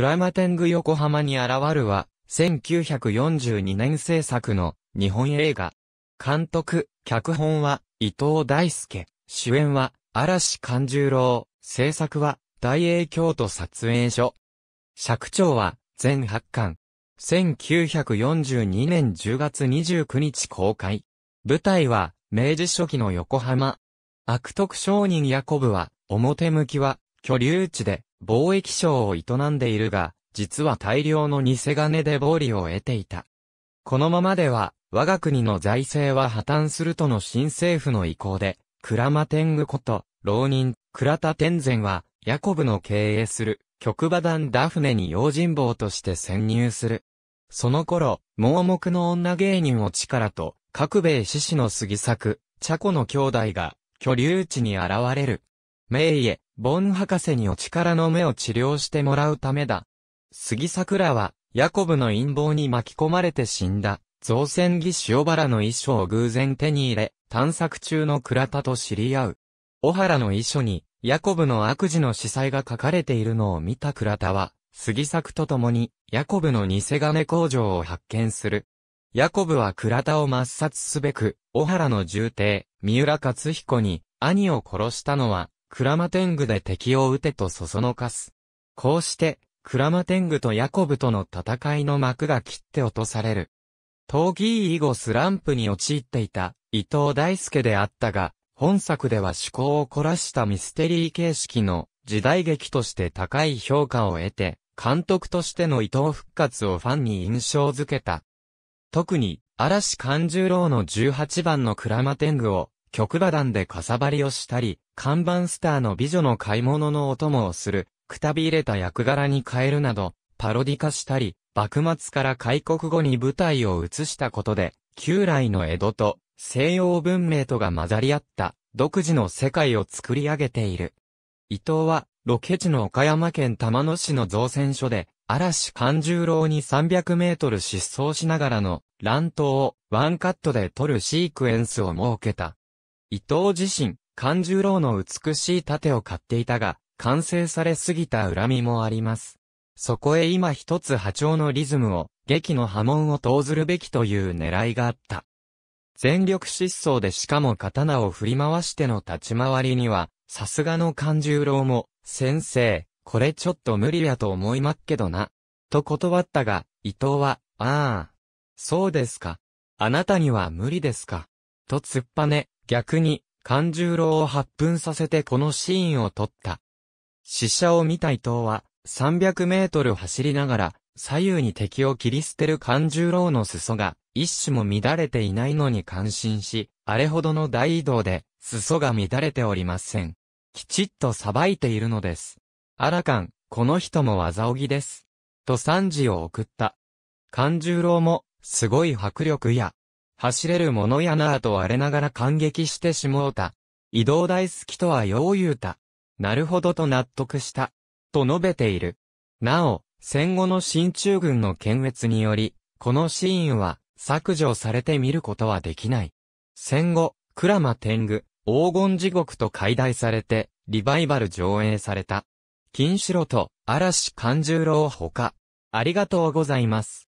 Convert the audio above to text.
ラマテング横浜に現るは、1942年制作の日本映画。監督、脚本は伊藤大輔、主演は嵐勘十郎、制作は大英京都撮影所。尺長は全8巻。1942年10月29日公開。舞台は明治初期の横浜。悪徳商人ヤコブは表向きは居留地で貿易商を営んでいるが、実は大量の偽金で暴利を得ていた。このままでは、我が国の財政は破綻するとの新政府の意向で、鞍馬天狗こと、浪人、倉田天前は、ヤコブの経営する、極馬団ダフネに用心棒として潜入する。その頃、盲目の女芸人を力と、各米志士の杉作、茶子の兄弟が、居留地に現れる。名家、ボン博士にお力の目を治療してもらうためだ。杉桜は、ヤコブの陰謀に巻き込まれて死んだ、造船儀塩原の遺書を偶然手に入れ、探索中の倉田と知り合う。小原の遺書に、ヤコブの悪事の司祭が書かれているのを見た倉田は、杉作と共に、ヤコブの偽金工場を発見する。ヤコブは倉田を抹殺すべく、小原の重帝、三浦勝彦に、兄を殺したのは、鞍馬天狗で敵を撃てとそそのかす。こうして、鞍馬天狗とヤコブとの戦いの幕が切って落とされる。闘技以後スランプに陥っていた伊藤大輔であったが、本作では趣向を凝らしたミステリー形式の時代劇として高い評価を得て、監督としての伊藤復活をファンに印象づけた。特に、嵐勘十郎の18番の鞍馬天狗を曲馬団でかさばりをしたり、看板スターの美女の買い物のお供をする、くたびれた役柄に変えるなど、パロディ化したり、幕末から開国後に舞台を移したことで、旧来の江戸と西洋文明とが混ざり合った独自の世界を作り上げている。伊藤は、ロケ地の岡山県玉野市の造船所で、嵐勘十郎に300メートル失踪しながらの乱闘をワンカットで撮るシークエンスを設けた。伊藤自身、勘十郎の美しい盾を買っていたが、完成されすぎた恨みもあります。そこへ今一つ波長のリズムを、劇の波紋を投ずるべきという狙いがあった。全力疾走でしかも刀を振り回しての立ち回りには、さすがの勘十郎も、先生、これちょっと無理やと思いまっけどな。と断ったが、伊藤は、ああ、そうですか。あなたには無理ですか。と突っぱね、逆に、勘十郎を発奮させてこのシーンを撮った。死者を見た伊藤は、300メートル走りながら、左右に敵を切り捨てる勘十郎の裾が、一種も乱れていないのに感心し、あれほどの大移動で、裾が乱れておりません。きちっとさばいているのです。あらかん、この人も技おぎです。と賛辞を送った。勘十郎も、すごい迫力や、走れるものやなぁとれながら感激してしもうた。移動大好きとはよう言うた。なるほどと納得した。と述べている。なお、戦後の進駐軍の検閲により、このシーンは削除されて見ることはできない。戦後、鞍馬天狗、黄金地獄と解体されて、リバイバル上映された。金城と嵐勘十郎ほか。ありがとうございます。